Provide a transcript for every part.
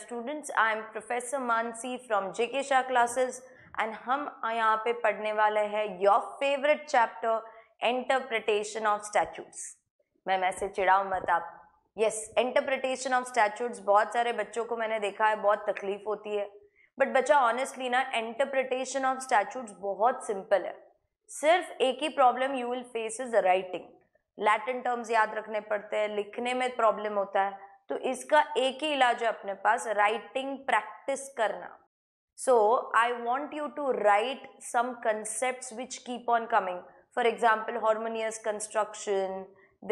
Students I am professor Mansi from J K Shah classes and हम यहाँ पे पढ़ने वाले हैं your favourite chapter interpretation of statutes मैं ऐसे चिड़ाऊ मत आप यस इंटरप्रिटेशन ऑफ स्टैचूट्स बहुत सारे बच्चों को मैंने देखा है बहुत तकलीफ होती है बट बच्चा ऑनेस्टली ना इंटरप्रिटेशन ऑफ स्टैचूट्स बहुत सिंपल है सिर्फ एक ही problem you will face is writing Latin terms याद रखने पड़ते हैं लिखने में प्रॉब्लम होता है तो इसका एक ही इलाज है अपने पास राइटिंग प्रैक्टिस करना so I want you to write some concept which keep on coming for example harmonious construction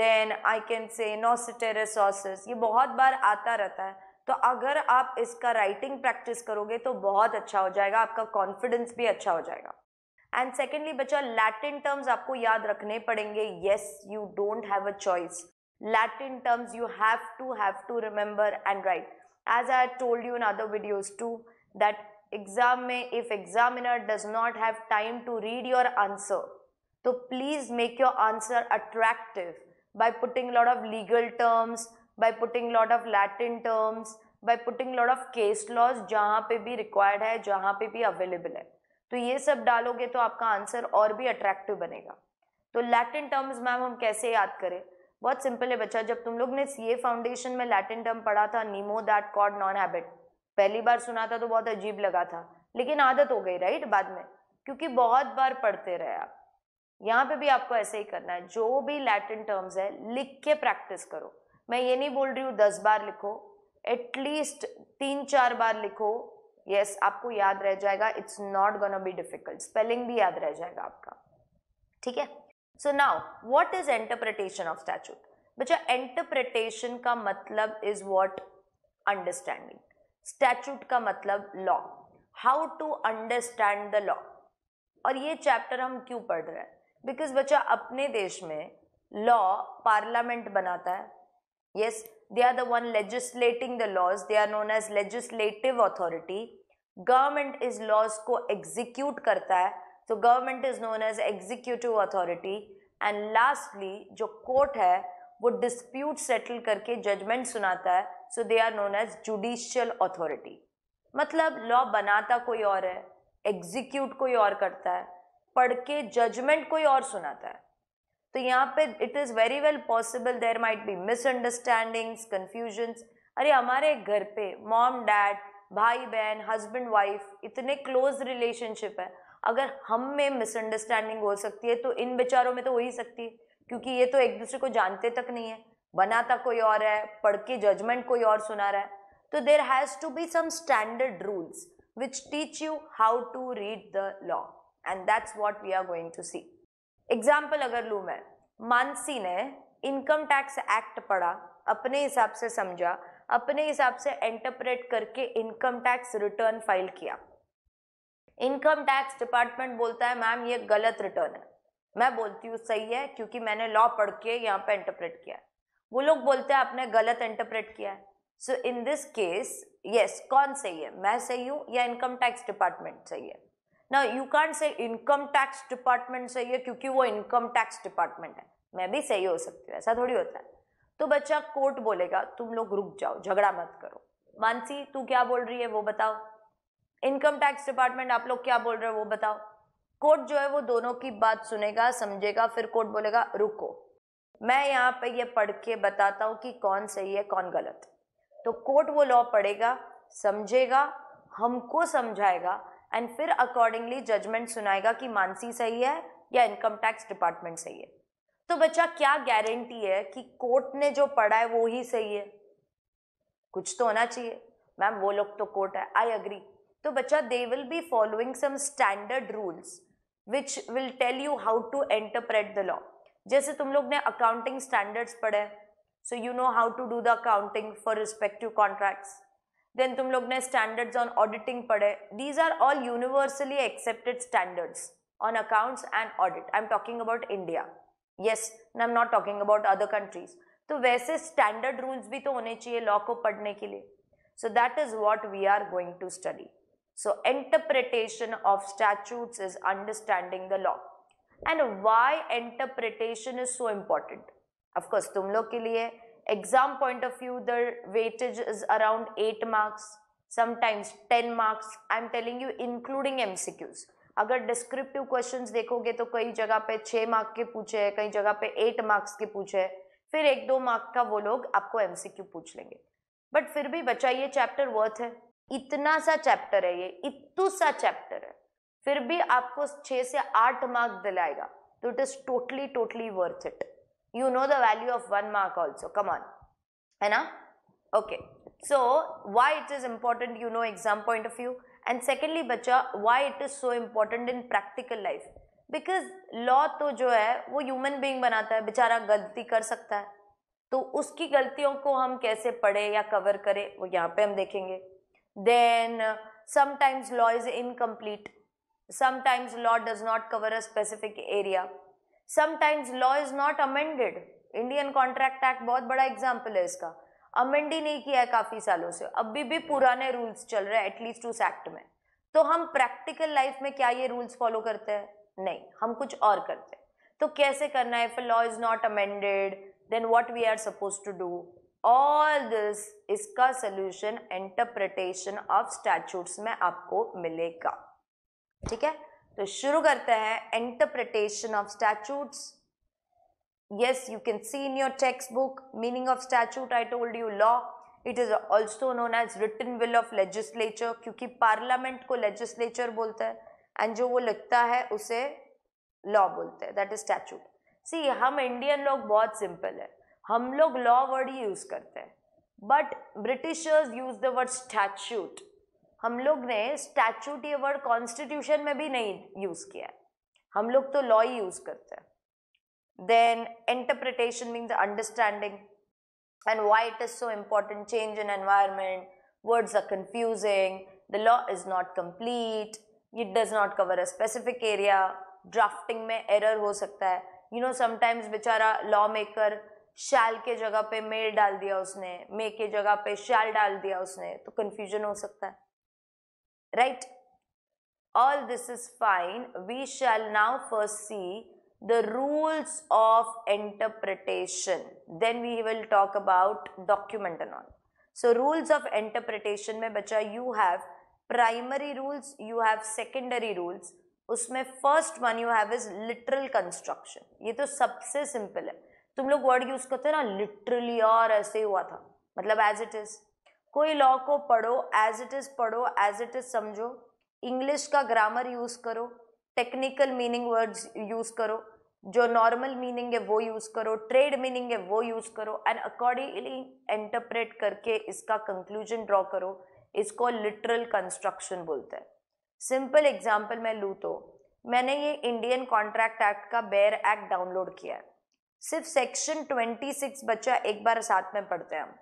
then I can say नॉसिटेरेसॉसिस ये बहुत बार आता रहता है तो अगर आप इसका राइटिंग प्रैक्टिस करोगे तो बहुत अच्छा हो जाएगा आपका कॉन्फिडेंस भी अच्छा हो जाएगा एंड सेकेंडली बच्चा लैटिन टर्म्स आपको याद रखने पड़ेंगे yes you don't have a choice Latin terms you have to have to remember and write. As I told you in other videos too that exam mein if examiner does not have time to read your answer so please make your answer attractive by putting lot of legal terms, by putting lot of Latin terms, by putting lot of case laws jahan pe bhi required hai jahan pe bhi available hai तो ये सब डालोगे तो आपका answer और भी attractive बनेगा तो लैटिन टर्म्स मैम हम कैसे याद करें बहुत सिंपल है बच्चा जब तुम लोग ने सी ए फाउंडेशन में लैटिन टर्म पढ़ा था नीमो दैट कॉड नॉन हैबिट पहली बार सुना था तो बहुत अजीब लगा था लेकिन आदत हो गई राइट बाद में क्योंकि बहुत बार पढ़ते रहे आप यहाँ पे भी आपको ऐसे ही करना है जो भी लैटिन टर्म्स है लिख के प्रैक्टिस करो मैं ये नहीं बोल रही हूँ दस बार लिखो एटलीस्ट तीन चार बार लिखो यस yes, आपको याद रह जाएगा it's not gonna be difficult spelling भी याद रह जाएगा आपका ठीक है so now what is interpretation of statute बच्चा एंटरप्रिटेशन का मतलब इज वॉट अंडरस्टैंडिंग स्टैचूट का मतलब law how to understand the law और ये चैप्टर हम क्यों पढ़ रहे हैं बिकॉज बच्चा अपने देश में लॉ पार्लियामेंट बनाता है yes they are the one legislating the laws they are known as legislative authority government इस लॉज को एग्जीक्यूट करता है तो government is known as executive authority and lastly जो कोर्ट है वो डिस्प्यूट सेटल करके जजमेंट सुनाता है so they are known as judicial authority मतलब लॉ बनाता कोई और है एग्जीक्यूट कोई और करता है पढ़ के जजमेंट कोई और सुनाता है तो यहाँ पे it is very well possible there might be misunderstandings confusions अरे हमारे घर पे मॉम डैड भाई बहन हस्बैंड वाइफ इतने क्लोज रिलेशनशिप है अगर हम में मिसअंडरस्टैंडिंग हो सकती है तो इन बेचारों में तो हो ही सकती है क्योंकि ये तो एक दूसरे को जानते तक नहीं है बनाता कोई और है पढ़ के जजमेंट कोई और सुना रहा है तो there has to be some standard rules which teach you how to read the law and that's what we are going to see example अगर लू मैं मानसी ने इनकम टैक्स एक्ट पढ़ा अपने हिसाब से समझा अपने हिसाब से इंटरप्रेट करके इनकम टैक्स रिटर्न फाइल किया इनकम टैक्स डिपार्टमेंट बोलता है मैम ये गलत रिटर्न है मैं बोलती हूँ सही है क्योंकि मैंने लॉ पढ़ के यहाँ पे इंटरप्रेट किया है वो लोग बोलते हैं आपने गलत इंटरप्रेट किया है so in this case yes कौन सही है मैं सही हूँ या इनकम टैक्स डिपार्टमेंट सही है ना यू कान से इनकम टैक्स डिपार्टमेंट सही है क्योंकि वो इनकम टैक्स डिपार्टमेंट है मैं भी सही हो सकती हूँ ऐसा थोड़ी होता है तो बच्चा कोर्ट बोलेगा तुम लोग रुक जाओ झगड़ा मत करो मानसी तू क्या बोल रही है वो बताओ इनकम टैक्स डिपार्टमेंट आप लोग क्या बोल रहे हो वो बताओ कोर्ट जो है वो दोनों की बात सुनेगा समझेगा फिर कोर्ट बोलेगा रुको मैं यहाँ पे ये पढ़ के बताता हूँ कि कौन सही है कौन गलत तो कोर्ट वो लॉ पढ़ेगा समझेगा हमको समझाएगा एंड फिर अकॉर्डिंगली जजमेंट सुनाएगा कि मानसी सही है या इनकम टैक्स डिपार्टमेंट सही है तो बच्चा क्या गारंटी है कि कोर्ट ने जो पढ़ा है वो ही सही है कुछ तो होना चाहिए मैम वो लोग तो कोर्ट है आई अग्री तो बच्चा they will be following some standard rules which will tell you how to interpret the law जैसे तुम लोग ने अकाउंटिंग स्टैंडर्ड्स पढ़े so you know how to do the accounting for respective contracts then तुम लोग ने स्टैंडर्ड्स ऑन ऑडिटिंग पढ़े these are all universally accepted standards accounts and audit I am talking about India yes I am not talking about other countries तो वैसे standard rules भी तो होने चाहिए लॉ को पढ़ने के लिए so that is what we are going to study So interpretation of statutes is understanding the law. And why interpretation is so important? Of course, tum log ke liye exam point of view, the weightage is around 8 marks, sometimes 10 marks. I'm telling you, including MCQs. अगर descriptive questions देखोगे तो कई जगह पे छह mark के पूछे हैं कई जगह पे एट मार्क्स के पूछे हैं फिर एक दो मार्क का वो लोग आपको एमसीक्यू पूछ लेंगे बट फिर भी बचा ये चैप्टर वर्थ है इतना सा चैप्टर है ये इतू सा चैप्टर है फिर भी आपको छः से आठ मार्क दिलाएगा तो it is totally totally worth it you know the value of one mark also common है ना okay so why it is important you know exam point of view and secondly बच्चा why it is so important in practical life because law तो जो है वो human being बनाता है बेचारा गलती कर सकता है तो उसकी गलतियों को हम कैसे पढ़े या कवर करें वो यहाँ पे हम देखेंगे then uh, sometimes law is incomplete sometimes law does not cover a specific area sometimes law is not amended Indian contract act बहुत बड़ा एग्जाम्पल है इसका अमेंड ही नहीं किया है काफ़ी सालों से अभी भी पुराने रूल्स चल रहे हैं एटलीस्ट उस एक्ट में तो हम प्रैक्टिकल लाइफ में क्या ये रूल्स फॉलो करते हैं नहीं हम कुछ और करते हैं तो कैसे करना है if law is not amended then what we are suppose to do all this इसका सोल्यूशन इंटरप्रिटेशन ऑफ स्टैचूट्स में आपको मिलेगा ठीक है तो शुरू करते हैं interpretation of statutes yes you can see in your text textbook meaning of statute I told you law it is also known as written will of legislature क्योंकि पार्लियामेंट को लेजिस्लेचर बोलता है एंड जो वो लिखता है उसे लॉ बोलते हैं दैट इज स्टैचूट सी हम इंडियन लोग बहुत सिंपल है हम लोग लॉ वर्ड ही यूज करते हैं but Britishers use the word statute हम लोग ने स्टैच्यूट ये वर्ड कॉन्स्टिट्यूशन में भी नहीं यूज किया है हम लोग तो लॉ ही यूज करते हैं then interpretation means understanding and why it is so important change in environment words are confusing the law is not complete it does not cover a specific area drafting में error हो सकता है you know sometimes बेचारा law maker shall के जगह पे mail डाल दिया उसने मे के जगह पे शाल डाल दिया उसने तो कंफ्यूजन हो सकता है right all this is fine we shall now first see the rules of interpretation then we will talk about document and all so rules of interpretation में बच्चा you have primary rules you have secondary rules उसमें first one you have is literal construction ये तो सबसे simple है तुम लोग word use करते हो ना लिटरली और ऐसे हुआ था मतलब एज इट इज़ कोई लॉ को पढ़ो एज इट इज़ पढ़ो एज इट इज़ समझो इंग्लिश का ग्रामर यूज़ करो टेक्निकल मीनिंग वर्ड्स यूज़ करो जो नॉर्मल मीनिंग है वो यूज़ करो ट्रेड मीनिंग है वो यूज़ करो एंड अकॉर्डिंगली इंटरप्रेट करके इसका कंक्लूजन ड्रॉ करो इसको लिटरल कंस्ट्रक्शन बोलते हैं सिंपल एग्जाम्पल मैं लू तो मैंने ये इंडियन कॉन्ट्रैक्ट एक्ट का बेयर एक्ट डाउनलोड किया है सिर्फ सेक्शन 26 बच्चा एक बार साथ में पढ़ते हैं हम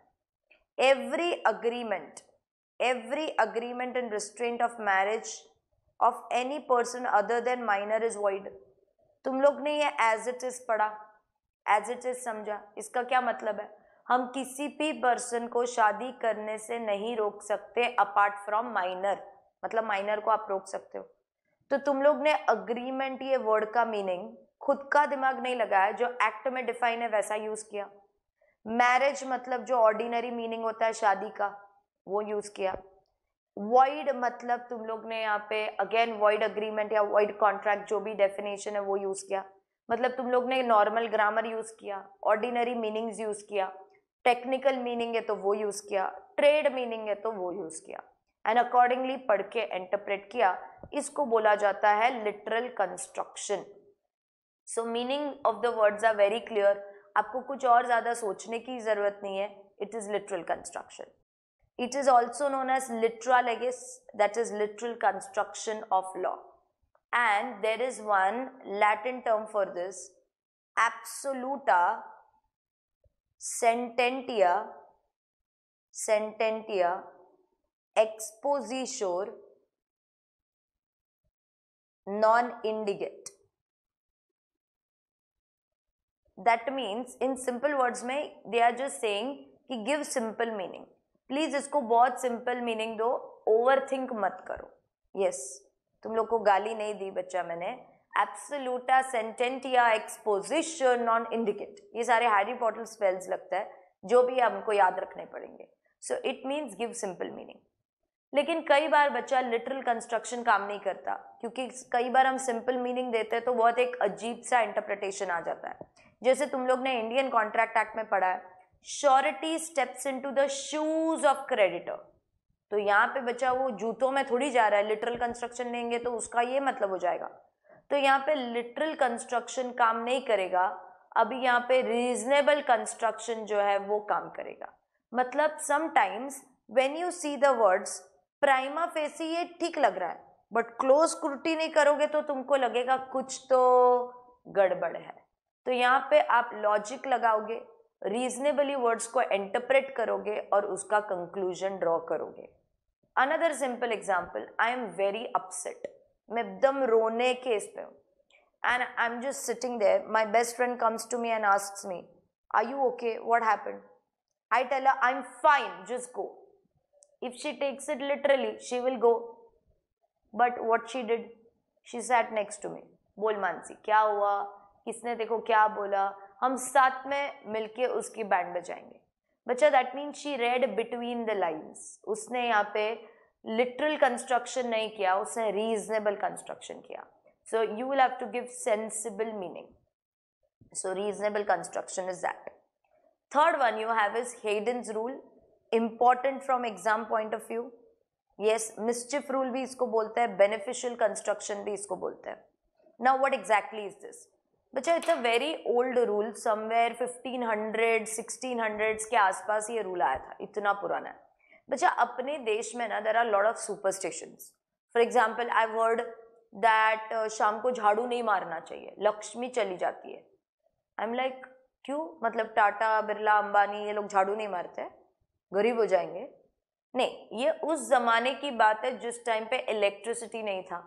every agreement every agreement and restraint of marriage of any person other than minor is void तुम लोग ने ये एज इट इज पढ़ा एज इट इज समझा इसका क्या मतलब है हम किसी भी पर्सन को शादी करने से नहीं रोक सकते अपार्ट फ्रॉम माइनर मतलब माइनर को आप रोक सकते हो तो तुम लोग ने अग्रीमेंट ये वर्ड का मीनिंग खुद का दिमाग नहीं लगाया जो एक्ट में डिफाइन है वैसा यूज़ किया मैरिज मतलब जो ऑर्डिनरी मीनिंग होता है शादी का वो यूज़ किया वाइड मतलब तुम लोग ने यहाँ पे अगेन वाइड अग्रीमेंट या वाइड कॉन्ट्रैक्ट जो भी डेफिनेशन है वो यूज़ किया मतलब तुम लोग ने नॉर्मल ग्रामर यूज़ किया ऑर्डिनरी मीनिंग्स यूज़ किया टेक्निकल मीनिंग है तो वो यूज़ किया ट्रेड मीनिंग है तो वो यूज़ किया एंड अकॉर्डिंगली पढ़ के एंटरप्रेट किया इसको बोला जाता है literal construction so meaning of the words are very clear आपको कुछ और ज़्यादा सोचने की ज़रूरत नहीं है it is literal construction it is also known as लिट्रा लेगिस that is literal construction of law and there is one Latin term for this absoluta sententia sententia expositor non indigit that means in simple words में they are just saying कि give simple meaning please इसको बहुत simple meaning दो overthink मत करो yes yes, तुम लोग को गाली नहीं दी बच्चा मैंने एप्सलूटा सेंटेंटिया एक्सपोजिशन नॉन इंडिकेट ये सारे हैरी पॉटल स्पेल्स लगता है जो भी हमको याद रखने पड़ेंगे so it means give simple meaning लेकिन कई बार बच्चा लिटरल कंस्ट्रक्शन काम नहीं करता क्योंकि कई बार हम सिंपल मीनिंग देते हैं तो बहुत एक अजीब सा इंटरप्रिटेशन आ जाता है जैसे तुम लोग ने इंडियन कॉन्ट्रैक्ट एक्ट में पढ़ा है surety steps into the shoes of ऑफ क्रेडिटर तो यहाँ पे बच्चा वो जूतों में थोड़ी जा रहा है लिटरल कंस्ट्रक्शन लेंगे तो उसका ये मतलब हो जाएगा तो यहाँ पे लिटरल कंस्ट्रक्शन काम नहीं करेगा अभी यहाँ पे रीजनेबल कंस्ट्रक्शन जो है वो काम करेगा मतलब sometimes when you see the words प्राइमा फेस ये ठीक लग रहा है बट क्लोज क्रूटी नहीं करोगे तो तुमको लगेगा कुछ तो गड़बड़ है तो यहाँ पे आप लॉजिक लगाओगे रीजनेबली वर्ड्स को इंटरप्रेट करोगे और उसका कंक्लूजन ड्रॉ करोगे another simple example I am very upset मैं एकदम रोने के इस पे हूँ and I am just sitting there my best friend comes to me and asks me are you okay what happen I tell I am fine just go if she takes it literally she will go but what she did she sat next to me बोल मानसी क्या हुआ किसने देखो क्या बोला हम साथ में मिलके उसकी बैंड बजाएंगे बच्चा that mean she read between the lines उसने यहाँ पे लिटरल कंस्ट्रक्शन नहीं किया उसने रीजनेबल कंस्ट्रक्शन किया so you will have to give sensible meaning so reasonable construction is that third one you have is Heydon's rule important from exam point of view yes mischief rule भी इसको बोलते हैं beneficial construction भी इसको बोलते हैं now what exactly is this बच्चा it's a very old rule somewhere 1500 1600 के आसपास ये रूल आया था इतना पुराना है बच्चा अपने देश में ना there are lot of superstition for example I word that शाम को झाड़ू नहीं मारना चाहिए लक्ष्मी चली जाती है आई एम लाइक क्यों मतलब टाटा बिरला अंबानी ये लोग झाड़ू नहीं मारते गरीब हो जाएंगे नहीं ये उस ज़माने की बात है जिस टाइम पे इलेक्ट्रिसिटी नहीं था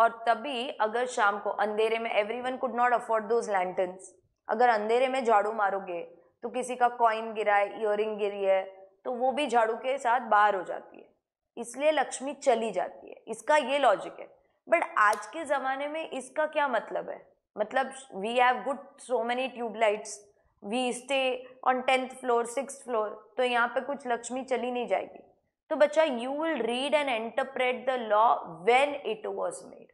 और तभी अगर शाम को अंधेरे में everyone could not afford those lanterns अगर अंधेरे में झाड़ू मारोगे तो किसी का कॉइन गिरा है इयर गिरी है तो वो भी झाड़ू के साथ बाहर हो जाती है इसलिए लक्ष्मी चली जाती है इसका ये लॉजिक है बट आज के ज़माने में इसका क्या मतलब है मतलब we have good so many tubelights we stay on tenth floor six floor तो यहाँ पे कुछ लक्ष्मी चली नहीं जाएगी तो बच्चा you will read and interpret the law when it was made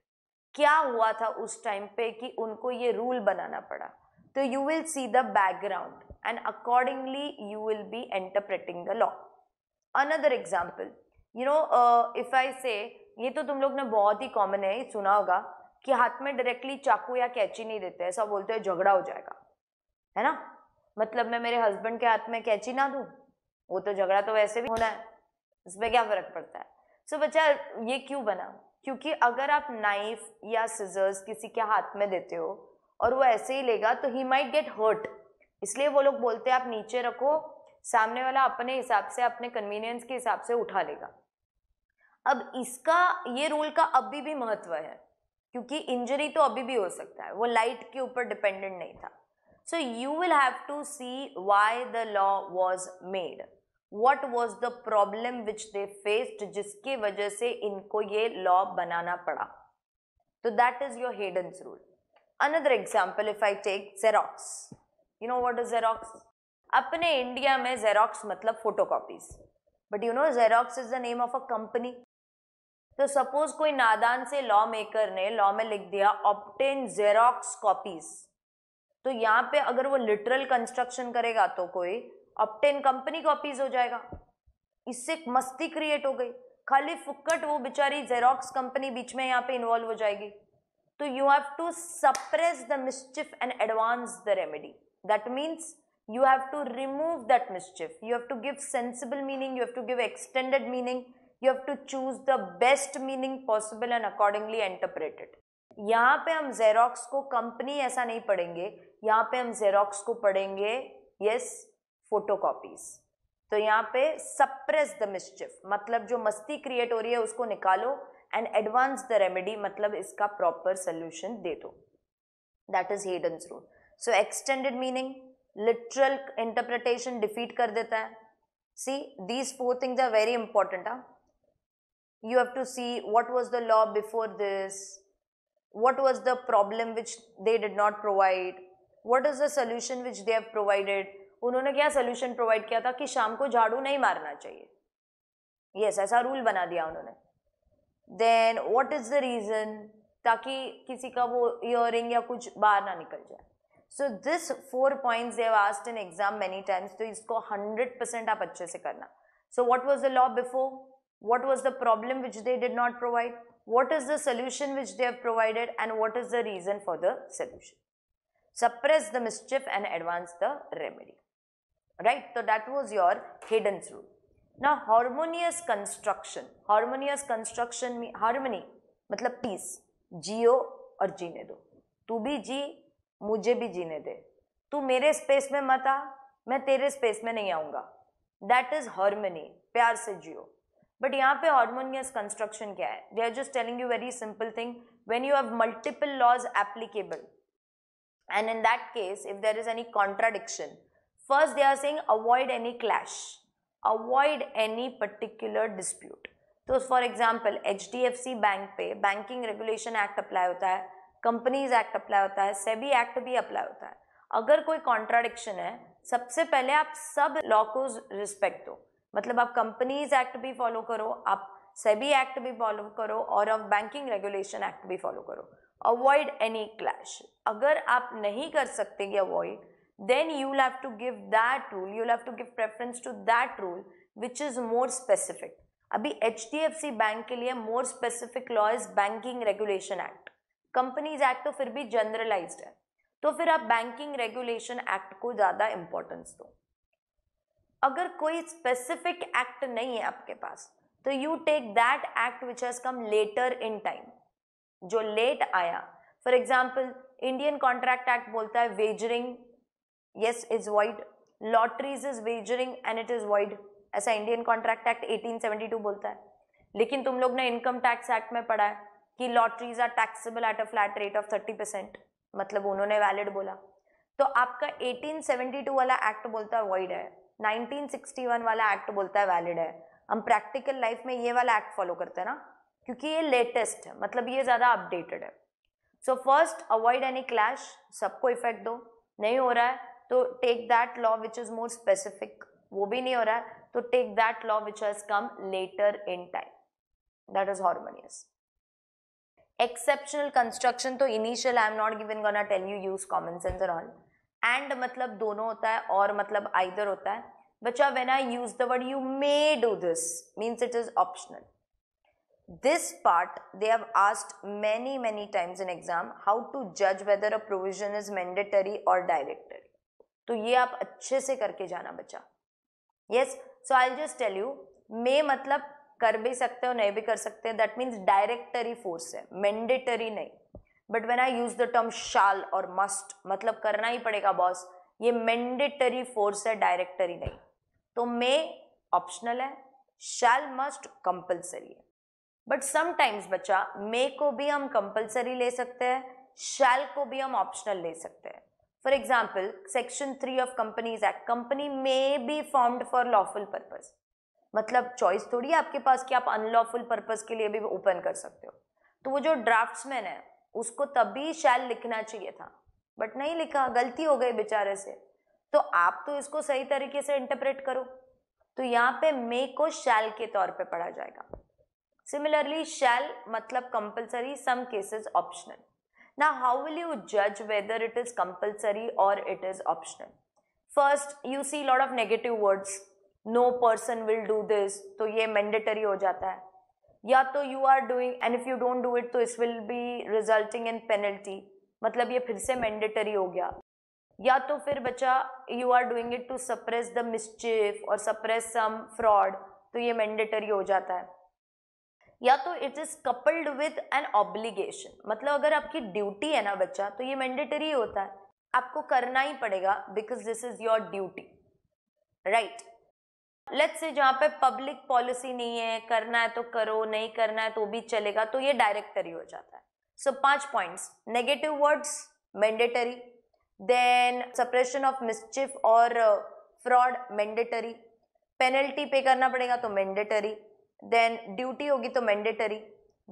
क्या हुआ था उस टाइम पे कि उनको ये रूल बनाना पड़ा तो you will see the background and accordingly you will be interpreting the law another example you know if I say ये तो तुम लोग ने बहुत ही कॉमन है सुना होगा कि हाथ में डायरेक्टली चाकू या कैची नहीं देते ऐसा बोलते हैं झगड़ा हो जाएगा है ना मतलब मैं मेरे हस्बैंड के हाथ में कैची ना दूँ वो तो झगड़ा तो वैसे भी होना है उसमें क्या फर्क पड़ता है सो so, बच्चा ये क्यों बना क्योंकि अगर आप नाइफ या सिजर्स किसी के हाथ में देते हो और वो ऐसे ही लेगा तो ही माइट गेट हर्ट इसलिए वो लोग बोलते हैं आप नीचे रखो सामने वाला अपने हिसाब से अपने कन्वीनियंस के हिसाब से उठा लेगा अब इसका ये रूल का अभी भी महत्व है क्योंकि इंजरी तो अभी भी हो सकता है वो लाइट के ऊपर डिपेंडेंट नहीं था so you will have to see why the law was made what was the problem which they faced जिसकी वजह से इनको ये लॉ बनाना पड़ा तो that is your Heydon's rule another example if I take Xerox you know what is Xerox अपने इंडिया में जेरोक्स मतलब photocopies but you know Xerox is the name of a company तो सपोज कोई नादान से लॉ मेकर ने law में लिख दिया ऑप्टेन जेरोक्स कॉपीज तो यहाँ पे अगर वो लिटरल कंस्ट्रक्शन करेगा तो कोई अब टेन कंपनी कॉपीज हो जाएगा इससे मस्ती क्रिएट हो गई खाली फुकट वो बिचारी जेरोक्स कंपनी बीच में यहाँ पे इन्वॉल्व हो जाएगी तो you have to suppress the mischief and advance the remedy that means you have to remove that mischief you have to give sensible meaning you have to give extended meaning you have to choose the best meaning possible and accordingly interpreted यहाँ पे हम xerox को company ऐसा नहीं पढ़ेंगे यहाँ पे हम जेरोक्स को पढ़ेंगे यस yes, फोटोकॉपीज तो यहाँ पे सप्रेस द मिस्चिफ मतलब जो मस्ती क्रिएट हो रही है उसको निकालो एंड एडवांस द रेमेडी मतलब इसका प्रॉपर सोल्यूशन दे दो that is Heydon rule so extended meaning literal interpretation defeat कर देता है see these four things are very important ah you have to see what was the law before this what was the problem which they did not provide what is the solution which they have provided उन्होंने क्या solution provide किया था कि शाम को झाड़ू नहीं मारना चाहिए यस yes, ऐसा रूल बना दिया उन्होंने then what is the reason ताकि किसी का वो ईयरिंग या कुछ बाहर ना निकल जाए so this four point asked in exam many times तो इसको हंड्रेड परसेंट आप अच्छे से करना so what was the law before what was the problem which they did not provide what is the solution which they have provided and what is the reason for the solution suppress the mischief and advance the remedy right तो that was your hidden rule ना harmonious construction harmonious construction में harmony मतलब peace जियो और जीने दो तू भी जी मुझे भी जीने दे तू मेरे स्पेस में मत आ मैं तेरे स्पेस में नहीं आऊँगा दैट इज हार्मनी प्यार से जियो बट यहाँ पे हार्मोनियस कंस्ट्रक्शन क्या है they are just telling you very simple thing when you have multiple laws applicable and in that case if there is any contradiction first they are saying avoid any clash avoid any particular dispute तो for example H D F C bank पे banking regulation act apply होता है companies act apply होता है SEBI act भी apply होता है अगर कोई कॉन्ट्राडिक्शन है सबसे पहले आप सब लॉ को रिस्पेक्ट दो मतलब आप कंपनीज एक्ट भी फॉलो करो आप सेबी एक्ट भी फॉलो करो और आप बैंकिंग रेगुलेशन एक्ट भी फॉलो करो अवॉइड एनी क्लैश अगर आप नहीं कर सकते avoid then you'll have to give that rule you'll have to give preference to that rule which is more specific अभी H D F C bank के लिए more specific law is banking regulation act companies act तो फिर भी generalised है तो फिर आप बैंकिंग रेगुलेशन एक्ट को ज़्यादा इम्पोर्टेंस दो अगर कोई स्पेसिफिक एक्ट नहीं है आपके पास तो you take that act which has come later in time जो लेट आया for example Indian contract act बोलता है wagering yes is void lotteries is wagering and it is void ऐसा इंडियन कॉन्ट्रैक्ट एक्ट 1872 बोलता है लेकिन तुम लोग ने इनकम टैक्स एक्ट में पढ़ा है कि lotteries are taxable at a flat rate of 30 percent मतलब उन्होंने वैलिड बोला तो आपका 1872 वाला एक्ट बोलता है वाइड है 1961 वाला एक्ट बोलता है वैलिड है हम प्रैक्टिकल लाइफ में ये वाला एक्ट फॉलो करते हैं ना क्योंकि ये लेटेस्ट है मतलब ये ज़्यादा अपडेटेड है so first avoid any clash सबको इफेक्ट दो नहीं हो रहा है तो take that law which is more specific वो भी नहीं हो रहा है तो take that law which has come later in time that is harmonious exceptional construction तो initial I am not given gonna tell you use common sense and all and मतलब दोनों होता है और मतलब आइदर होता है बच्चा when I use the word you may do this means it is optional this part they have asked many many times in exam how to जज whether a provision is mandatory और directed तो ये आप अच्छे से करके जाना बच्चा yes so I just tell you may मतलब कर भी सकते हो नहीं भी कर सकते हैं दैट मीन्स डायरेक्टरी फोर्स है मैंडेटरी नहीं but when I use the term shall और मस्ट मतलब करना ही पड़ेगा बॉस ये मैंडेटरी फोर्स है डायरेक्टरी नहीं तो मे ऑप्शनल है शाल मस्ट कंपल्सरी है बट समटाइम्स बच्चा मे को भी हम कंपल्सरी ले सकते हैं शैल को भी हम ऑप्शनल ले सकते हैं For example, section 3 of Companies Act, company may be formed for lawful purpose. मतलब चॉइस थोड़ी है आपके पास कि आप अनलॉफुल पर्पज के लिए भी ओपन कर सकते हो तो वो जो ड्राफ्ट्समैन है उसको तभी शैल लिखना चाहिए था बट नहीं लिखा गलती हो गई बेचारे से तो आप तो इसको सही तरीके से इंटरप्रेट करो तो यहाँ पे मे को शैल के तौर पे पढ़ा जाएगा सिमिलरली शैल मतलब compulsory some cases optional Now, how will you judge whether it is compulsory or it is optional? First, you see a lot of negative words. No person will do this. तो ये mandatory हो जाता है या तो you are doing and if you don't do it तो इस will be resulting in penalty मतलब ये फिर से मैंडेटरी हो गया या तो फिर बच्चा you are doing it to suppress the mischief और सप्रेस सम फ्रॉड तो ये मैंडेटरी हो जाता है या तो it is coupled with an obligation मतलब अगर आपकी ड्यूटी है ना बच्चा तो ये मैंडेटरी होता है आपको करना ही पड़ेगा because this is your duty right let's say जहाँ पे पब्लिक पॉलिसी नहीं है करना है तो करो नहीं करना है तो भी चलेगा तो ये डायरेक्टरी हो जाता है सो पांच points negative words mandatory then suppression of mischief और फ्रॉड मैंडेटरी पेनल्टी पे करना पड़ेगा तो मैंडेटरी देन ड्यूटी होगी तो mandatory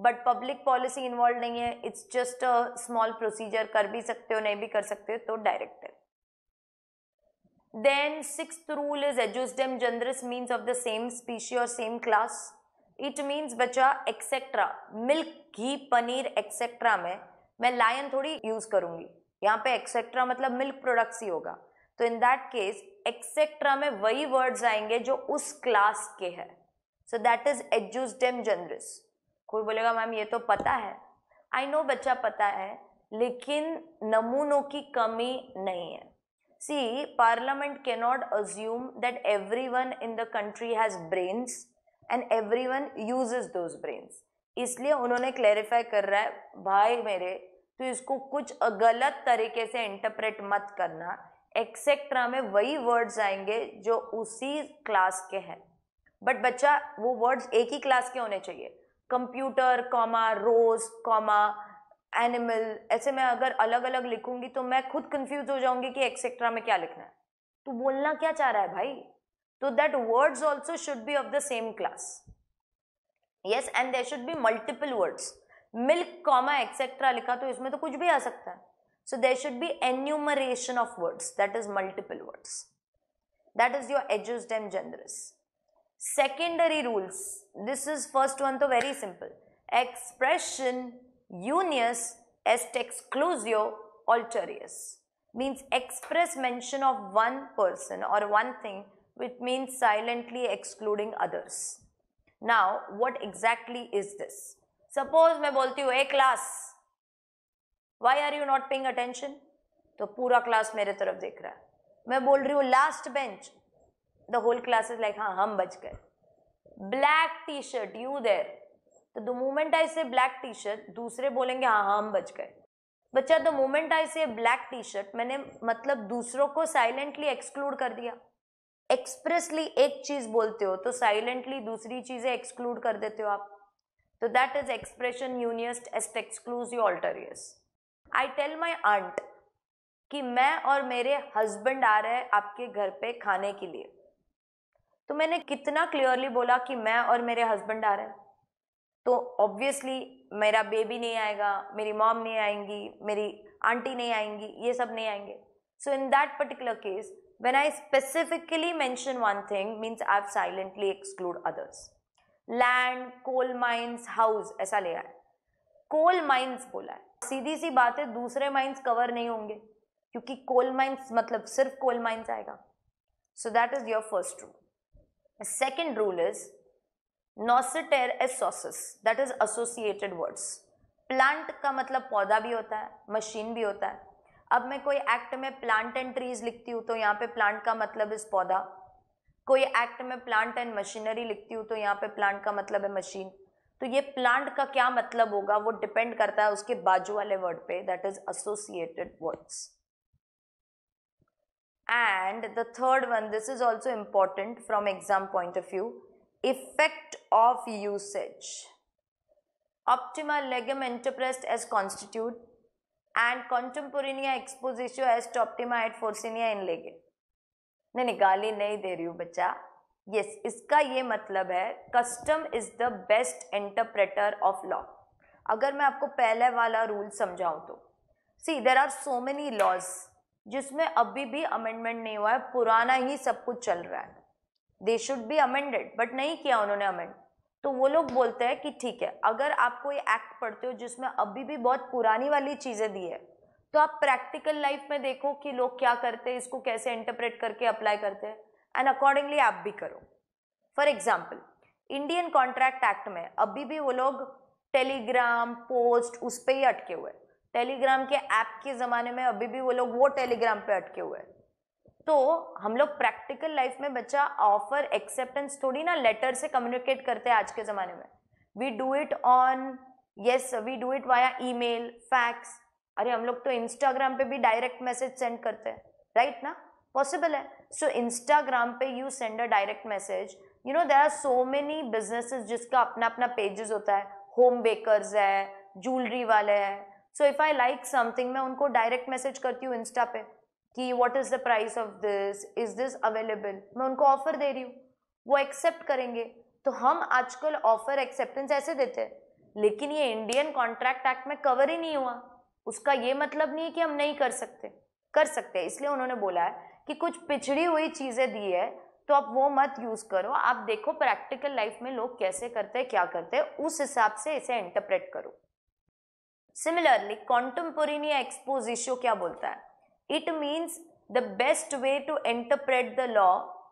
but public policy involve नहीं है it's just a small procedure कर भी सकते हो नहीं भी कर सकते हो तो directive then six rule is ejusdem generis means of the same species और सेम क्लास इट मीन्स बच्चा etcetera milk ghee paneer etcetera में मैं लायन थोड़ी यूज करूंगी यहाँ पे एक्सेट्रा मतलब मिल्क प्रोडक्ट्स ही होगा तो इन दैट केस एक्सेट्रा में वही वर्ड्स आएंगे जो उस क्लास के हैं so that is ejusdem generis कोई बोलेगा मैम ये तो पता है आई नो बच्चा पता है लेकिन नमूनों की कमी नहीं है सी पार्लियामेंट के not assume that everyone in the country has brains and everyone use those brains इसलिए उन्होंने क्लैरिफाई कर रहा है भाई मेरे तो इसको कुछ गलत तरीके से इंटरप्रेट मत करना एक्सेट्रा में वही वर्ड्स आएंगे जो उसी क्लास के हैं बट बच्चा वो वर्ड्स एक ही क्लास के होने चाहिए computer comma rose comma animal ऐसे मैं अगर अलग अलग लिखूंगी तो मैं खुद कंफ्यूज हो जाऊंगी कि एक्सेट्रा में क्या लिखना है तो बोलना क्या चाह रहा है भाई तो that words also should be of the same class yes and there should be multiple words milk comma etcetera लिखा तो इसमें तो कुछ भी आ सकता है so there should be enumeration of words that is multiple words that is your ejusdem generis secondary rules this is first one to very simple expression unius est exclusio alterius means express mention of one person or one thing which means silently excluding others now what exactly is this suppose मैं बोलती हूँ A class why are you not paying attention तो पूरा class मेरे तरफ देख रहा है मैं बोल रही हूँ last bench the whole class is like हाँ हम बच गए black T shirt you there तो द मोमेंट आई से ब्लैक टी शर्ट दूसरे बोलेंगे हाँ हम बच गए बच्चा द मोमेंट आई से ब्लैक टी शर्ट मैंने मतलब दूसरों को साइलेंटली एक्सक्लूड कर दिया एक्सप्रेसली एक चीज बोलते हो तो साइलेंटली दूसरी चीजें एक्सक्लूड कर देते हो आप तो that is expressio unius est exclusio alterius I tell my aunt कि मैं और मेरे हस्बैंड आ रहे हैं आपके घर पे खाने के लिए तो मैंने कितना क्लियरली बोला कि मैं और मेरे हस्बैंड आ रहे हैं तो ऑब्वियसली मेरा बेबी नहीं आएगा मेरी मॉम नहीं आएंगी मेरी आंटी नहीं आएंगी ये सब नहीं आएंगे so in that particular case I specifically specifically one thing thing I i've silently exclude others land coal mines house ऐसा ले रहा है कोल माइंस बोला है सीधी सी बात है दूसरे माइंस कवर नहीं होंगे क्योंकि कोल माइंस मतलब सिर्फ कोल माइंस आएगा so that is your first rule The second rule is noscitur a sociis that is associated words plant का मतलब पौधा भी होता है मशीन भी होता है अब मैं कोई एक्ट में प्लांट एंड ट्रीज लिखती हूँ तो यहाँ पे प्लांट का मतलब इस पौधा कोई एक्ट में प्लांट एंड मशीनरी लिखती हूँ तो यहाँ पे प्लांट का मतलब है मशीन तो ये प्लांट का क्या मतलब होगा वो डिपेंड करता है उसके बाजू वाले वर्ड पे that is associated words and the third one this is also important from exam point of view effect of usage optima legum interpressed as constitute and contemporanea expositio as to optima et forcinia in lege nahi नहीं गाली नहीं दे रही हूँ बच्चा yes, iska ye matlab hai custom is the best interpreter of law agar main aapko pehle wala rule समझाऊँ to see there are so many laws जिसमें अभी भी अमेंडमेंट नहीं हुआ है पुराना ही सब कुछ चल रहा है they should be amended but नहीं किया उन्होंने अमेंड तो वो लोग बोलते हैं कि ठीक है अगर आप कोई एक्ट पढ़ते हो जिसमें अभी भी बहुत पुरानी वाली चीज़ें दी है तो आप प्रैक्टिकल लाइफ में देखो कि लोग क्या करते हैं इसको कैसे इंटरप्रेट करके अप्लाई करते हैं एंड अकॉर्डिंगली आप भी करो for example Indian contract act में अभी भी वो लोग टेलीग्राम पोस्ट उस पर ही अटके हुए टेलीग्राम के ऐप के ज़माने में अभी भी वो लोग वो टेलीग्राम पे अटके हुए तो हम लोग प्रैक्टिकल लाइफ में बच्चा ऑफर एक्सेप्टेंस थोड़ी ना लेटर से कम्युनिकेट करते हैं आज के ज़माने में we do it on yes we do it via mail fax अरे हम लोग तो इंस्टाग्राम पे भी डायरेक्ट मैसेज सेंड करते हैं राइट right ना पॉसिबल है सो इंस्टाग्राम पे you send a direct message you know there are so many businesses जिसका अपना अपना पेजेस होता है होम बेकर्स है ज्वेलरी वाले हैं so if I like something मैं उनको डायरेक्ट मैसेज करती हूँ इंस्टा पे कि what is the price of this is this available मैं उनको ऑफ़र दे रही हूँ वो एक्सेप्ट करेंगे तो हम आजकल ऑफ़र एक्सेप्टेंस ऐसे देते हैं लेकिन ये इंडियन कॉन्ट्रैक्ट एक्ट में कवर ही नहीं हुआ उसका ये मतलब नहीं है कि हम नहीं कर सकते कर सकते इसलिए उन्होंने बोला है कि कुछ पिछड़ी हुई चीज़ें दी है तो आप वो मत यूज़ करो आप देखो प्रैक्टिकल लाइफ में लोग कैसे करते हैं क्या करते हैं उस हिसाब से इसे इंटरप्रेट करो सिमिलरली कॉन्टम्पोरेनी एक्सपोजिशो क्या बोलता है it means the best way to interpret the law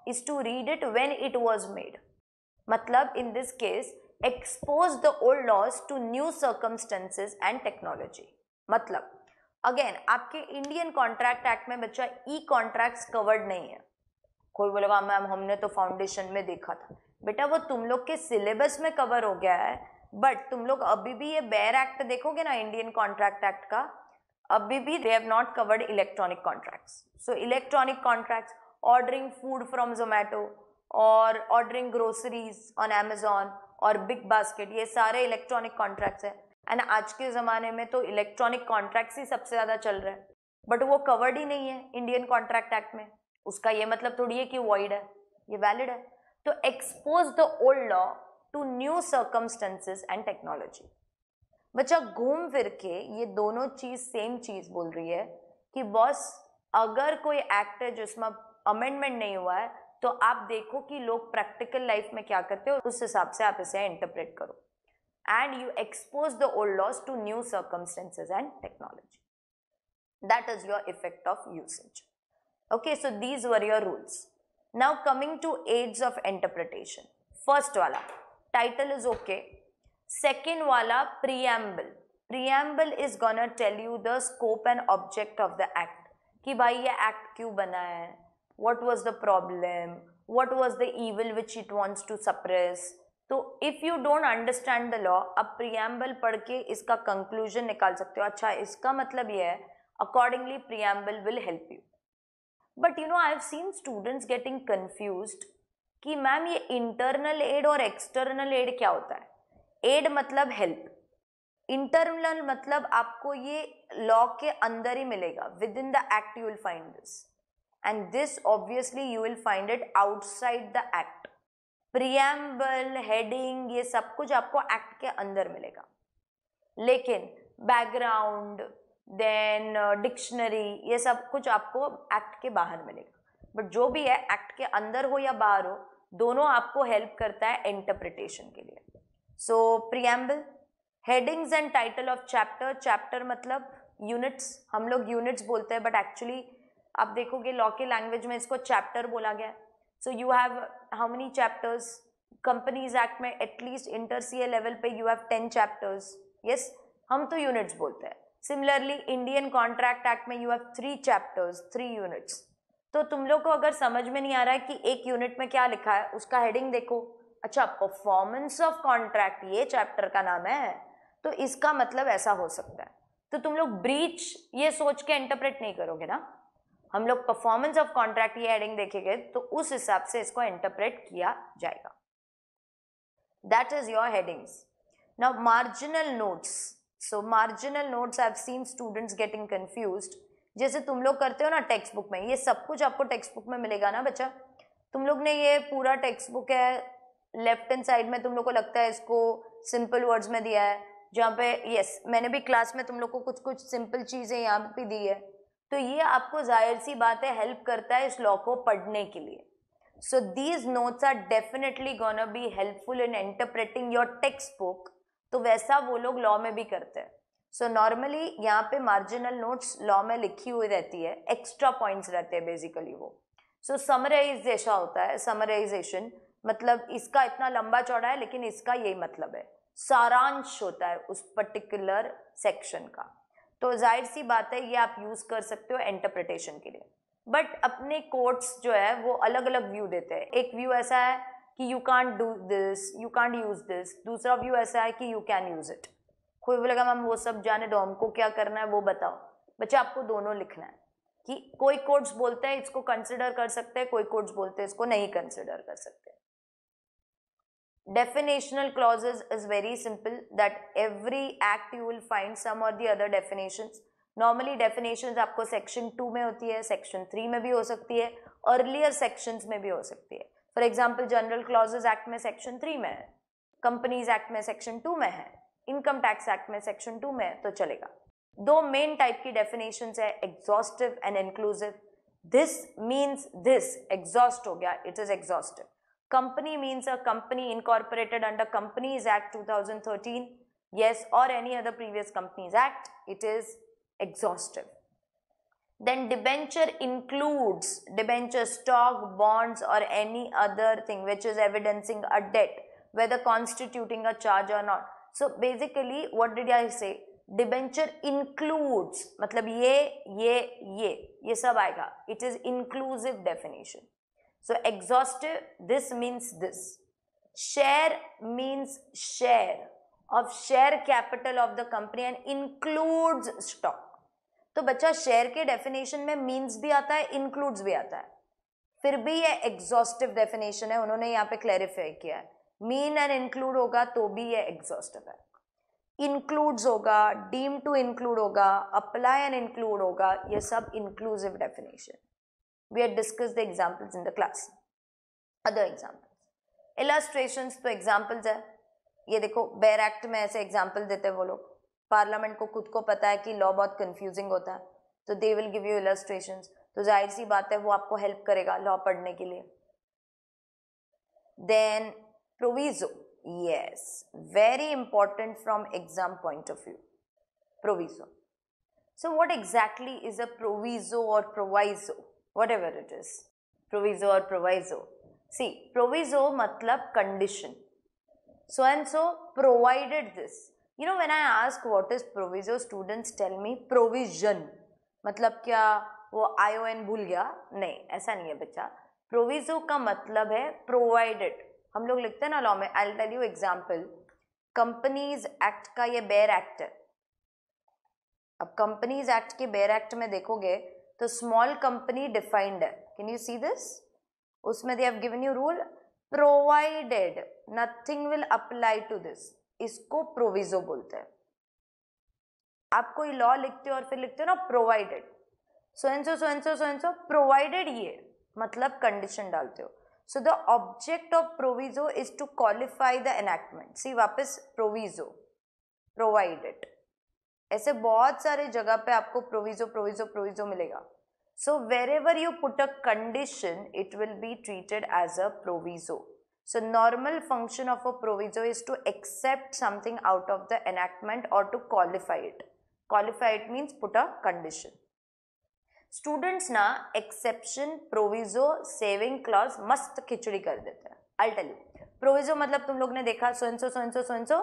is to read it when it was made मतलब in this case expose the old laws to new circumstances and technology मतलब again आपके Indian contract act में बच्चा ई contract covered नहीं है कोई बोलेगा ma'am हमने तो फाउंडेशन में देखा था बेटा वो तुम लोग के सिलेबस में कवर हो गया है बट तुम लोग अभी भी ये बैर एक्ट देखोगे ना इंडियन कॉन्ट्रैक्ट एक्ट का अभी भी they have not covered electronic contracts so electronic contracts ordering food from Zomato और ऑर्डरिंग ग्रोसरीज ऑन एमेजॉन और बिग बास्केट ये सारे इलेक्ट्रॉनिक कॉन्ट्रैक्ट्स हैं एंड आज के ज़माने में तो इलेक्ट्रॉनिक कॉन्ट्रैक्ट्स ही सबसे ज़्यादा चल रहे हैं बट वो कवर्ड ही नहीं है इंडियन कॉन्ट्रैक्ट एक्ट में उसका ये मतलब थोड़ी है कि वॉइड है ये वैलिड है तो expose the old law to new circumstances and technology बच्चा घूम फिर के ये दोनों चीज़ सेम चीज़ बोल रही है कि बॉस अगर कोई एक्ट है जिसमें अमेंडमेंट नहीं हुआ है तो आप देखो कि लोग प्रैक्टिकल लाइफ में क्या करते हो उस हिसाब से आप इसे इंटरप्रेट करो and you expose the old laws to new circumstances and technology that is your effect of usage okay so these were your rules now coming to aids of interpretation first वाला title is okay second वाला preamble preamble is gonna tell you the scope and object of the act कि भाई ये act क्यों बना है what was the problem what was the evil which it wants to suppress तो if you don't understand the law अब preamble पढ़ के इसका कंक्लूजन निकाल सकते हो अच्छा इसका मतलब ये है accordingly preamble will help you but you know I have seen students getting confuse कि मैम ये इंटरनल एड और एक्सटर्नल एड क्या होता है एड मतलब हेल्प इंटरनल मतलब आपको ये लॉ के अंदर ही मिलेगा within the act you will find this and this obviously you will find it outside the act preamble heading ये सब कुछ आपको एक्ट के अंदर मिलेगा लेकिन बैकग्राउंड देन डिक्शनरी ये सब कुछ आपको एक्ट के बाहर मिलेगा बट जो भी है एक्ट के अंदर हो या बाहर हो दोनों आपको हेल्प करता है इंटरप्रिटेशन के लिए so preamble headings and title of chapter chapter मतलब यूनिट्स हम लोग यूनिट्स बोलते हैं बट एक्चुअली आप देखोगे लॉ के लैंग्वेज में इसको चैप्टर बोला गया so you have how many chapters companies act में एटलीस्ट इंटर सी लेवल पे you have ten chapters yes हम तो यूनिट्स बोलते हैं सिमिलरली इंडियन कॉन्ट्रैक्ट एक्ट में you have three chapters three units तो तुम लोग को अगर समझ में नहीं आ रहा है कि एक यूनिट में क्या लिखा है उसका हेडिंग देखो अच्छा परफॉर्मेंस ऑफ कॉन्ट्रैक्ट ये चैप्टर का नाम है तो इसका मतलब ऐसा हो सकता है तो तुम लोग ब्रीच ये सोच के इंटरप्रेट नहीं करोगे ना हम लोग परफॉर्मेंस ऑफ कॉन्ट्रैक्ट ये हेडिंग देखेंगे तो उस हिसाब से इसको इंटरप्रेट किया जाएगा that is your headings now marginal notes marginal notes I have seen students getting confused जैसे तुम लोग करते हो ना टेक्स्ट बुक में ये सब कुछ आपको टेक्स्ट बुक में मिलेगा ना बच्चा तुम लोग ने ये पूरा टेक्स्ट बुक है लेफ्ट एंड साइड में तुम लोग को लगता है इसको सिंपल वर्ड्स में दिया है जहाँ पे यस मैंने भी क्लास में तुम लोग को कुछ कुछ सिंपल चीज़ें यहाँ पे दी है तो ये आपको जाहिर सी बात है हेल्प करता है इस लॉ को पढ़ने के लिए these notes are definitely gonna be helpful in interpreting your text book तो वैसा वो लोग लॉ में भी करते हैं सो नॉर्मली यहाँ पे मार्जिनल नोट्स लॉ में लिखी हुई रहती है एक्स्ट्रा पॉइंट्स रहते हैं बेसिकली वो सो समराइज जैसा होता है समराइजेशन मतलब इसका इतना लंबा चौड़ा है लेकिन इसका यही मतलब है सारांश होता है उस पर्टिकुलर सेक्शन का तो जाहिर सी बात है ये आप यूज़ कर सकते हो इंटरप्रिटेशन के लिए बट अपने कोट्स जो है वो अलग अलग व्यू देते हैं एक व्यू ऐसा है कि you can't do this you can't use this दूसरा व्यू ऐसा है कि यू कैन यूज़ इट कोई बोलेगा मैम वो सब जाने दो हमको क्या करना है वो बताओ बच्चे आपको दोनों लिखना है कि कोई कोर्ट्स बोलते हैं इसको कंसिडर कर सकते हैं कोई कोर्ट्स बोलते हैं इसको नहीं कंसिडर कर सकते definitional clauses is very simple that every act you will find some or the other definition normally definition आपको सेक्शन टू में होती है सेक्शन थ्री में भी हो सकती है अर्लियर सेक्शन में भी हो सकती है for example general clauses act में सेक्शन थ्री में है कंपनीज एक्ट में सेक्शन टू में है इनकम टैक्स एक्ट में सेक्शन टू में तो चलेगा दो मेन टाइप की डेफिनेशन है exhaustive and inclusive this means this exhaust हो गया it is exhaustive company means a company incorporated under companies act 2013 yes or any other previous companies act it is exhaustive then debenture includes debenture stock bonds or any other thing which is evidencing a debt whether constituting a charge or not so basically what did I say debenture includes मतलब ये ये ये ये सब आएगा it is inclusive definition so exhaustive this means this share means share of share capital of the company and includes stock तो बच्चा share के डेफिनेशन में मीन्स भी आता है इंक्लूड्स भी आता है फिर भी ये एग्जॉस्टिव डेफिनेशन है उन्होंने यहाँ पे क्लैरिफाई किया है मेन एंड इंक्लूड होगा तो भी ये एग्जॉस्टिव है इंक्लूड्स होगा डीम टू इंक्लूड होगा अप्लाई एंड इंक्लूड होगा ये सब inclusive definition we are discuss the examples in the class other examples illustration तो एग्जाम्पल्स है ये देखो बेर एक्ट में ऐसे एग्जाम्पल देते हैं वो लोग पार्लियामेंट को खुद को पता है कि लॉ बहुत कन्फ्यूजिंग होता है तो they will give you illustration तो जाहिर सी बात है वो आपको हेल्प करेगा लॉ पढ़ने के लिए then proviso yes very important from exam point of view proviso so what exactly is a proviso or proviso whatever it is proviso or proviso see proviso matlab condition so and so provided this you know when i ask what is proviso students tell me provision मतलब क्या वो आई O N भूल गया नहीं ऐसा नहीं है बच्चा प्रोविजो का मतलब है प्रोवाइडेड हम लोग लिखते हैं ना लॉ में I tell you example companies act का ये बेयर एक्ट है अब कंपनीज एक्ट के बेयर एक्ट में देखोगे तो स्मॉल कंपनी डिफाइंड है कैन यू सी दिस उसमें they have given you rule provided nothing will apply to this इसको प्रोविजो बोलते हैं आप कोई लॉ लिखते हो और फिर लिखते हो ना प्रोवाइडेड सो सोएंसो सो सोएंसो प्रोवाइडेड ये मतलब कंडीशन डालते हो So the object of proviso is to qualify the enactment. See what is proviso provided. ऐसे बहुत सारे जगह पे आपको proviso proviso proviso मिलेगा. So wherever you put a condition, it will be treated as a proviso. So normal function of a proviso is to accept something out of the enactment or to qualify it. Qualify it means put a condition. Students ना exception proviso saving clause मस्त खिचड़ी कर देते हैं आई tell you proviso मतलब तुम लोग ने देखा so and so so and so so and so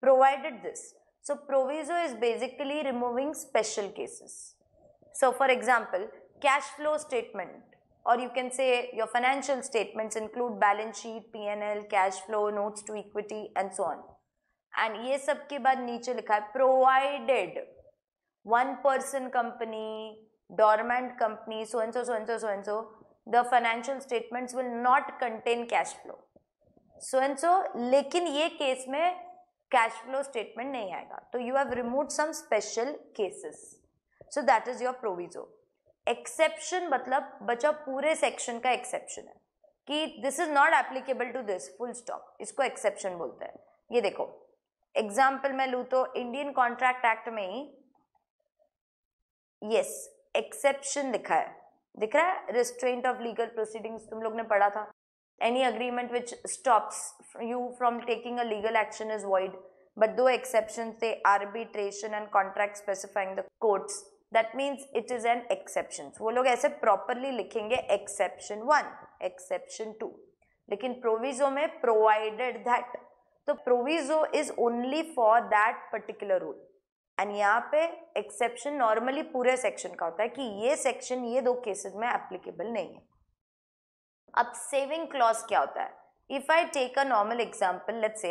provided this so proviso is basically removing special cases so for example cash flow statement or you can say your financial statements include balance sheet P N L cash flow notes to equity and so on and ये सब के बाद नीचे लिखा है provided one person company dormant company so and so so and so so and so the financial statements will not contain cash flow so and so लेकिन ये case में कैश फ्लो स्टेटमेंट नहीं आएगा तो you have remove some special cases so that is your proviso exception मतलब बचा पूरे section का एक्सेप्शन है कि this is not applicable to this full stop इसको एक्सेप्शन बोलते हैं ये देखो एग्जाम्पल मैं लू तो इंडियन कॉन्ट्रैक्ट एक्ट में ही यस एक्सेप्शन लिखा है दिख रहा है रिस्ट्रेंट ऑफ लीगल प्रोसीडिंग्स तुम लोग ने पढ़ा था any agreement which stops you from taking a legal action is void but two exception थे arbitration and contract specifying the courts that means it is an exception वो लोग ऐसे properly लिखेंगे एक्सेप्शन वन एक्सेप्शन टू लेकिन proviso में provided that तो proviso is only for that particular rule and यहाँ पे एक्सेप्शन नॉर्मली पूरे सेक्शन का होता है कि ये सेक्शन ये दो केसेस में एप्लीकेबल नहीं है अब सेविंग क्लॉज क्या होता है if I take a normal example let say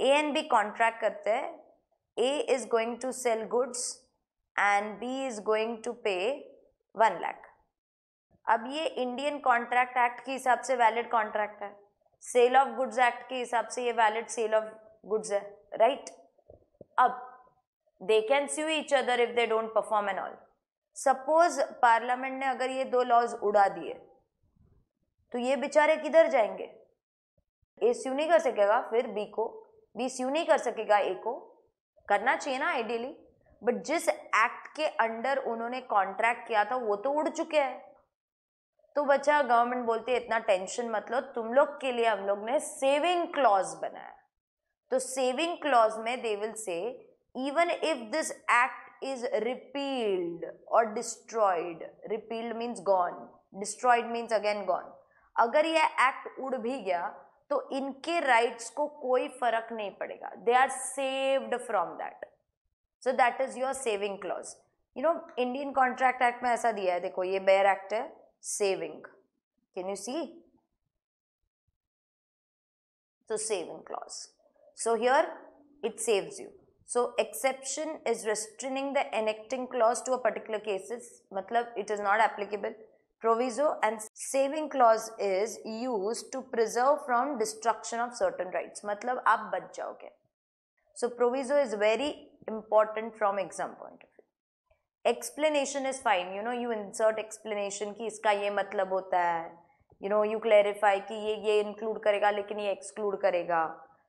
A and B contract करते हैं A is going to sell goods and B is going to pay one lakh अब ये इंडियन कॉन्ट्रैक्ट एक्ट के हिसाब से वैलिड कॉन्ट्रैक्ट है सेल ऑफ गुड्स एक्ट के हिसाब से ये वैलिड सेल ऑफ गुड्स है राइट right? अब they can see each other if they don't perform an all suppose parliament ने अगर ये दो लॉज उड़ा दिए तो ये बेचारे किधर जाएंगे ए स्यू नहीं कर सकेगा फिर बी को बी स्यू नहीं कर सकेगा ए को करना चाहिए ना आइडियली बट जिस एक्ट के अंडर उन्होंने कॉन्ट्रैक्ट किया था वो तो उड़ चुके हैं तो बच्चा गवर्नमेंट बोलते है इतना टेंशन मत लो तुम लोग के लिए हम लोग ने सेविंग क्लॉज बनाया तो सेविंग क्लॉज में they will say even if this act is repealed or destroyed repealed means gone destroyed means again gone अगर यह एक्ट उड़ भी गया तो इनके राइट्स को कोई फर्क नहीं पड़ेगा they are saved from that so that is your saving clause you know Indian contract act में ऐसा दिया है देखो ये बेयर एक्ट है saving can you see so saving clause so here it saves you So exception is restraining the enacting clause to a particular cases. Matlab, it is not applicable. Proviso and saving clause is used to preserve from destruction of certain rights. मतलब आप बच जाओगे. So proviso is very important from exam point of view. Explanation is fine. You know you insert explanation कि इसका ये मतलब होता है. You know you clarify कि ये ये include करेगा लेकिन ये exclude करेगा.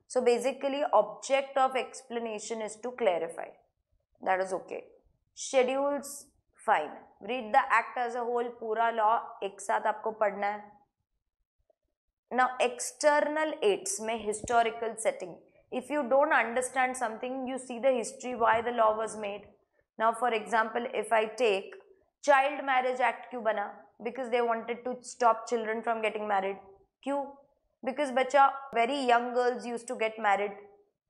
So basically object of explanation is to clarify. That is okay. Schedules, fine. Read the act as a whole, pura law, ek saath aapko padna hai. Now external aids, mein historical setting. If you don't understand something, you see the history why the law was made. Now for example, if I take Child Marriage Act kyu bana? Because they wanted to stop children from getting married. Kyu? because bacha very young girls used to get married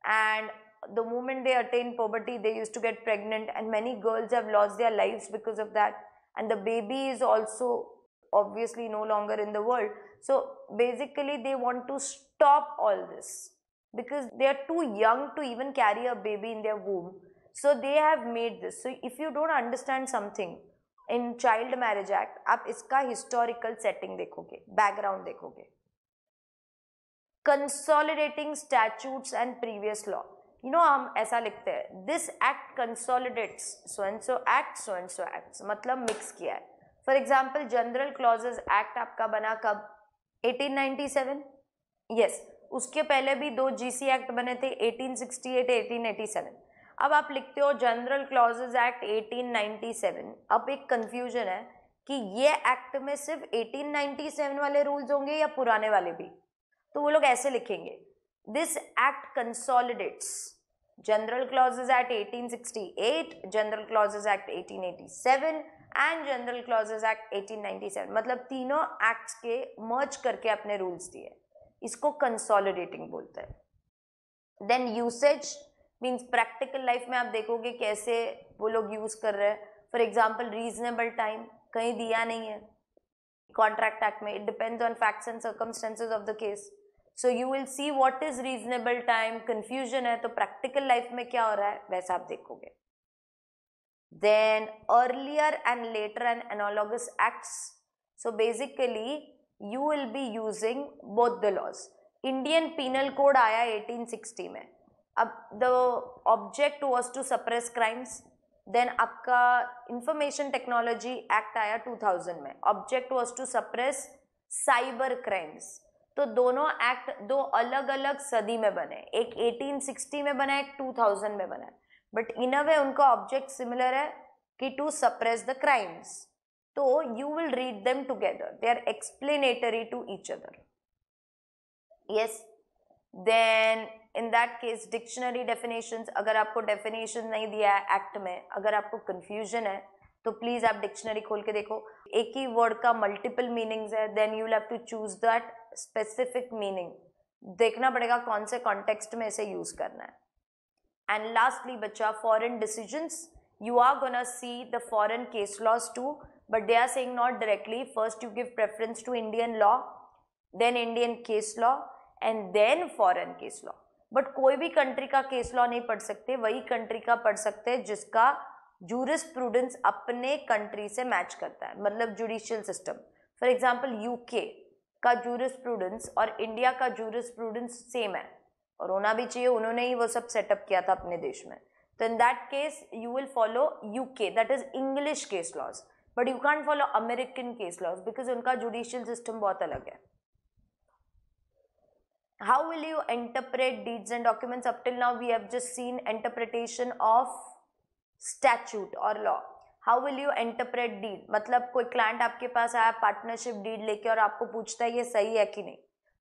and the moment they attain poverty they used to get pregnant and many girls have lost their lives because of that and the baby is also obviously no longer in the world so basically they want to stop all this because they are too young to even carry a baby in their womb so they have made this so if you don't understand something in Child Marriage Act, आप iska historical setting dekhoge, background dekhoge. Consolidating statutes and previous law you know हम ऐसा लिखते हैं this act consolidates so act so act मतलब mix किया है for example general clauses act आपका बना कब 1897 यस yes, उसके पहले भी दो जीसी एक्ट बने थे 1868 1887 अब आप लिखते हो जनरल क्लॉजेज एक्ट 1897 अब एक कन्फ्यूजन है कि ये एक्ट में सिर्फ 1897 वाले रूल्स होंगे या पुराने वाले भी तो वो लोग ऐसे लिखेंगे this act consolidates general clauses act 1868 general clauses act 1887 and general clauses act 1897 मतलब तीनों एक्ट्स के मर्ज करके अपने रूल्स दिए इसको कंसोलिडेटिंग बोलते हैं then usage means practical life में आप देखोगे कैसे वो लोग यूज़ कर रहे हैं फॉर एग्जाम्पल रीजनेबल टाइम कहीं दिया नहीं है कॉन्ट्रैक्ट एक्ट में it depends on facts and circumstances of the case so you will see what is reasonable time confusion है तो प्रैक्टिकल लाइफ में क्या हो रहा है वैसा आप देखोगे then earlier and later and analogous acts so basically you will be using both the laws Indian penal code आया 1860 में अब the object was to suppress crimes then आपका इंफॉर्मेशन टेक्नोलॉजी एक्ट आया 2000 में object was to suppress cyber crimes तो दोनों act दो अलग अलग सदी में बने एक 1860 में बना एक 2000 में बना बट इन अ वे उनका ऑब्जेक्ट सिमिलर है कि टू सप्रेस द क्राइम्स तो you will read them together they are explanatory to each other yes then in that case dictionary definition अगर आपको डेफिनेशन नहीं दिया है एक्ट में अगर आपको कन्फ्यूजन है तो प्लीज़ आप डिक्शनरी खोल के देखो एक ही वर्ड का मल्टीपल मीनिंग्स है then you have to choose that specific meaning देखना पड़ेगा कौन से कॉन्टेक्स्ट में इसे यूज करना है एंड लास्टली बच्चा foreign decisions you are gonna see the foreign case laws too but they are saying not directly first you give preference to Indian law then Indian case law and then foreign case law but कोई भी country का case law नहीं पढ़ सकते वही country का पढ़ सकते हैं जिसका जूरिस प्रूडेंस अपने कंट्री से मैच करता है मतलब judicial system for example U का प्रूडेंस और इंडिया का जूरिस प्रूडेंस सेम है और होना भी चाहिए उन्होंने ही वो सब सेटअप किया था अपने देश में तो in that case you will follow UK that is English case laws but you can't follow American case laws because उनका जुडिशियल सिस्टम बहुत अलग है how will you interpret deeds and documents up till now we have just seen interpretation of statute or how will you interpret deal मतलब कोई client आपके पास आया पार्टनरशिप डील लेके और आपको पूछता है ये सही है कि नहीं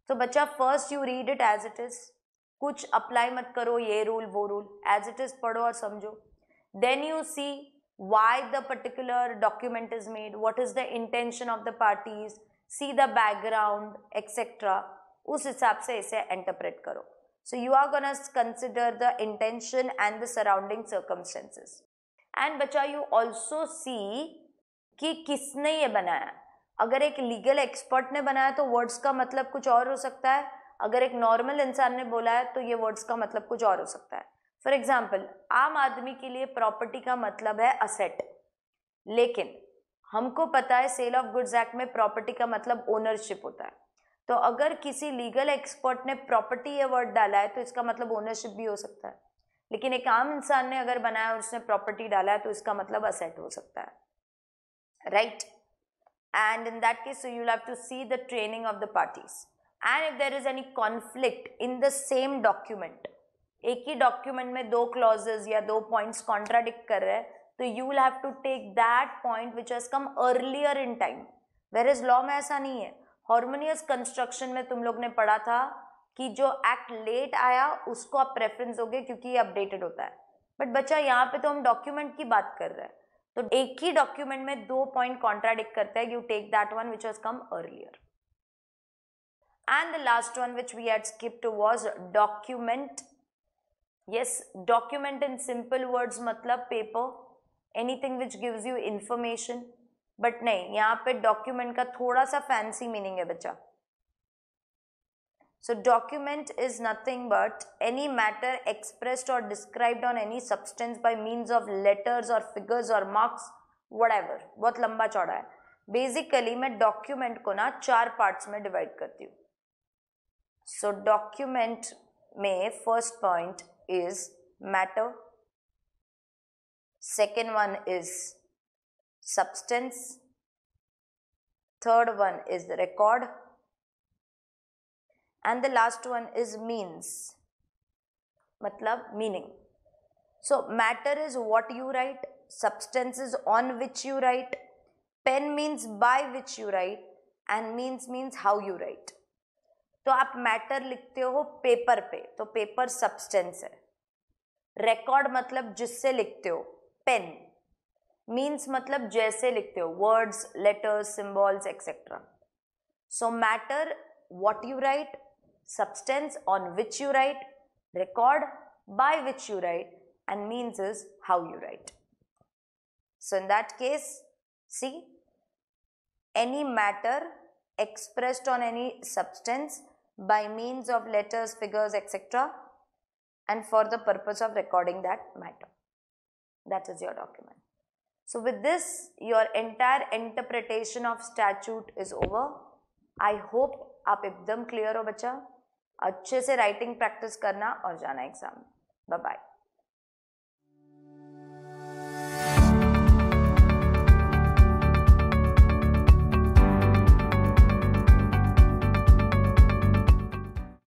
तो बच्चा first you read it as it is कुछ अप्लाई मत करो ये रूल वो रूल एज इट इज़ पढ़ो और समझो then you see why the particular document is made what is the intention of the parties see the background etcetera उस हिसाब से इसे इंटरप्रेट करो so you are going consider the intention and the surrounding circumstances and बच्चा you also see कि किसने ये बनाया अगर एक लीगल एक्सपर्ट ने बनाया तो वर्ड्स का मतलब कुछ और हो सकता है अगर एक नॉर्मल इंसान ने बोला है तो ये वर्ड्स का मतलब कुछ और हो सकता है फॉर एग्जाम्पल आम आदमी के लिए प्रॉपर्टी का मतलब है असेट लेकिन हमको पता है सेल ऑफ गुड्स एक्ट में प्रॉपर्टी का मतलब ओनरशिप होता है तो अगर किसी लीगल एक्सपर्ट ने प्रॉपर्टी ये वर्ड डाला है तो इसका मतलब ओनरशिप भी हो सकता है लेकिन एक आम इंसान ने अगर बनाया और उसने प्रॉपर्टी डाला है तो इसका मतलब असेट हो सकता है right and in that case you have to see the training of the parties and if there is any conflict in the same document एक ही डॉक्यूमेंट में दो क्लॉजेज या दो पॉइंट्स कॉन्ट्राडिक्ट कर रहे हैं तो you will have to take that point which has come earlier in time where is law में ऐसा नहीं है हॉर्मोनियस कंस्ट्रक्शन में तुम लोग ने पढ़ा था कि जो एक्ट लेट आया उसको आप प्रेफरेंस दोगे क्योंकि ये अपडेटेड होता है बट बच्चा यहाँ पे तो हम डॉक्यूमेंट की बात कर रहे हैं तो एक ही डॉक्यूमेंट में दो पॉइंट कॉन्ट्राडिक्ट करते हैं you take that one which was come earlier and the last one which we had skipped was document yes document in simple words matlab मतलब paper anything which gives you information but नहीं यहाँ पे document का थोड़ा सा fancy meaning है बच्चा So document is nothing but any matter expressed or described on any substance by means of letters or figures or marks whatever. बहुत लंबा चौड़ा है Basically, मैं document को ना चार parts में divide करती हूँ So, document में first point is matter. second one is substance third one is record and the last one is means matlab meaning so matter is what you write substance is on which you write pen means by which you write and means means how you write तो आप matter लिखते हो paper पे तो paper substance है record मतलब जिससे लिखते हो पेन मीन्स मतलब जैसे लिखते हो words letters symbols etcetera so matter what you write substance on which you write, record by which you write and means is how you write. So in that case, see, any matter expressed on any substance by means of letters, figures, etc. and for the purpose of recording that matter. That is your document. So with this, your entire interpretation of statute is over. I hope आप एकदम clear, हो बच्चा अच्छे से writing practice करना और जाना exam में बाय बाय